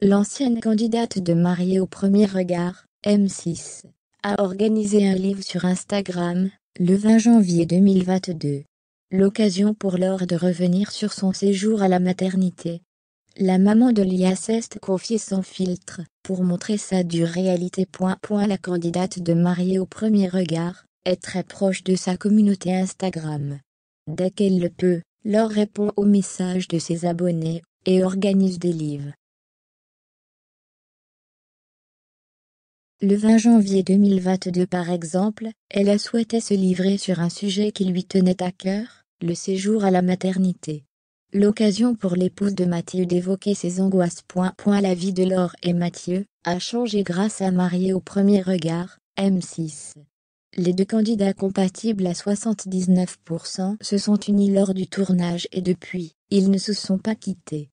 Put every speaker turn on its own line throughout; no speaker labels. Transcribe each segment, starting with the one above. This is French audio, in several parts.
L'ancienne candidate de Mariée au premier regard, M6, a organisé un livre sur Instagram, le 20 janvier 2022. L'occasion pour Laure de revenir sur son séjour à la maternité. La maman de Lia Est confiée sans filtre, pour montrer sa dure réalité. Point, la candidate de Mariée au premier regard, est très proche de sa communauté Instagram. Dès qu'elle le peut, Laure répond aux messages
de ses abonnés, et organise des livres.
Le 20 janvier 2022 par exemple, elle a souhaité se livrer sur un sujet qui lui tenait à cœur, le séjour à la maternité. L'occasion pour l'épouse de Mathieu d'évoquer ses angoisses. Point, point, la vie de Laure et Mathieu a changé grâce à Marier au premier regard, M6. Les deux candidats compatibles à 79% se sont unis lors du tournage et depuis, ils
ne se sont pas quittés.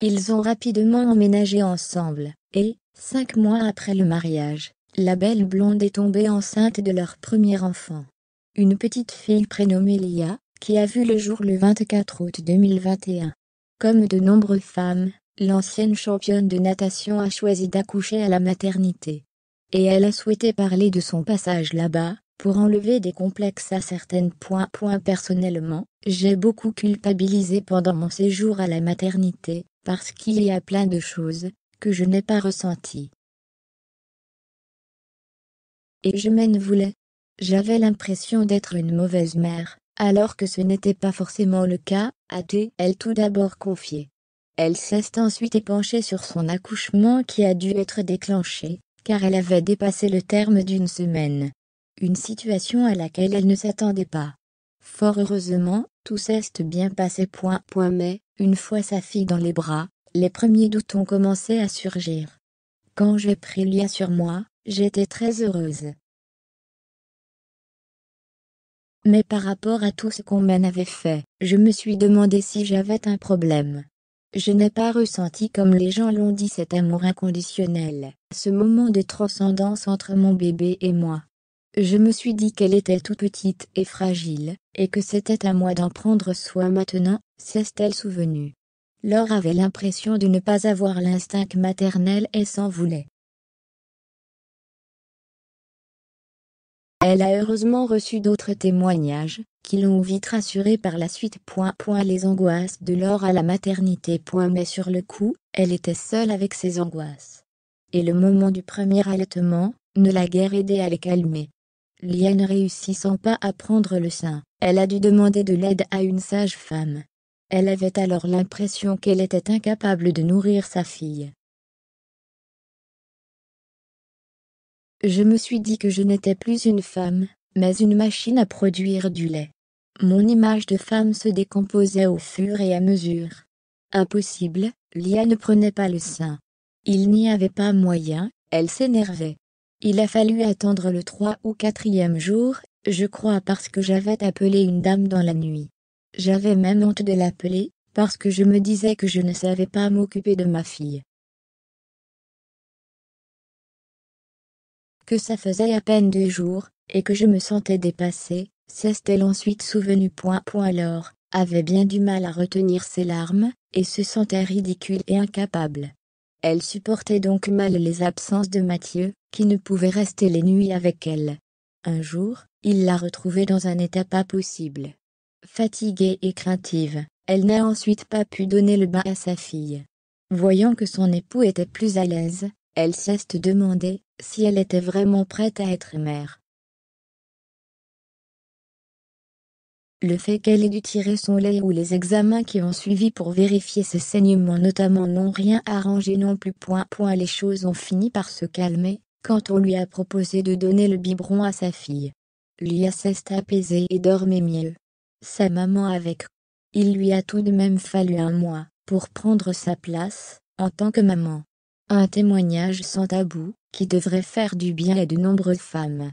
Ils ont rapidement emménagé ensemble, et, cinq mois après le mariage, la belle blonde est tombée enceinte de leur premier enfant. Une petite fille prénommée Lia, qui a vu le jour le 24 août 2021. Comme de nombreuses femmes, l'ancienne championne de natation a choisi d'accoucher à la maternité. Et elle a souhaité parler de son passage là-bas, pour enlever des complexes à certaines points. Personnellement, j'ai beaucoup culpabilisé pendant mon séjour à la maternité, parce qu'il y a plein de choses que je n'ai pas ressenties. Et je m'en voulais. J'avais l'impression d'être une mauvaise mère, alors que ce n'était pas forcément le cas, a-t-elle tout d'abord confié. Elle s'est ensuite épanchée sur son accouchement qui a dû être déclenché, car elle avait dépassé le terme d'une semaine. Une situation à laquelle elle ne s'attendait pas. Fort heureusement, tout s'est bien passé. Point, point, mais, une fois sa fille dans les bras, les premiers doutes ont commencé à surgir. Quand j'ai pris Lia sur moi,
j'étais très heureuse. Mais par
rapport à tout ce qu'on m'en avait fait, je me suis demandé si j'avais un problème. Je n'ai pas ressenti comme les gens l'ont dit cet amour inconditionnel, ce moment de transcendance entre mon bébé et moi. Je me suis dit qu'elle était toute petite et fragile, et que c'était à moi d'en prendre soin maintenant, s'est-elle souvenue. Laure avait l'impression de ne pas avoir l'instinct maternel et s'en voulait. Elle a heureusement reçu d'autres témoignages, qui l'ont vite rassurée par la suite. les angoisses de Laure à la maternité. Point, mais sur le coup, elle était seule avec ses angoisses. Et le moment du premier allaitement, ne l'a guère aidée à les calmer. Liane réussit réussissant pas à prendre le sein, elle a dû demander de l'aide à une sage-femme. Elle avait alors l'impression qu'elle était
incapable de nourrir sa fille.
Je me suis dit que je n'étais plus une femme, mais une machine à produire du lait. Mon image de femme se décomposait au fur et à mesure. Impossible, Lia ne prenait pas le sein. Il n'y avait pas moyen, elle s'énervait. Il a fallu attendre le trois ou quatrième jour, je crois parce que j'avais appelé une dame dans la nuit. J'avais même honte de l'appeler, parce que je me disais que je ne
savais pas m'occuper de ma fille.
Que ça faisait à peine deux jours, et que je me sentais dépassée, cest elle ensuite souvenue point point alors, avait bien du mal à retenir ses larmes, et se sentait ridicule et incapable. Elle supportait donc mal les absences de Mathieu, qui ne pouvait rester les nuits avec elle. Un jour, il la retrouvait dans un état pas possible. Fatiguée et craintive, elle n'a ensuite pas pu donner le bain à sa fille. Voyant que son époux était plus à l'aise, elle cesse de demander si
elle était vraiment prête à être mère.
Le fait qu'elle ait dû tirer son lait ou les examens qui ont suivi pour vérifier ses saignements notamment n'ont rien arrangé non plus. Point, point, les choses ont fini par se calmer, quand on lui a proposé de donner le biberon à sa fille. a s'est apaisée et dormait mieux. Sa maman avec. Il lui a tout de même fallu un mois, pour prendre sa place, en tant que maman. Un témoignage sans tabou, qui devrait faire
du bien à de nombreuses femmes.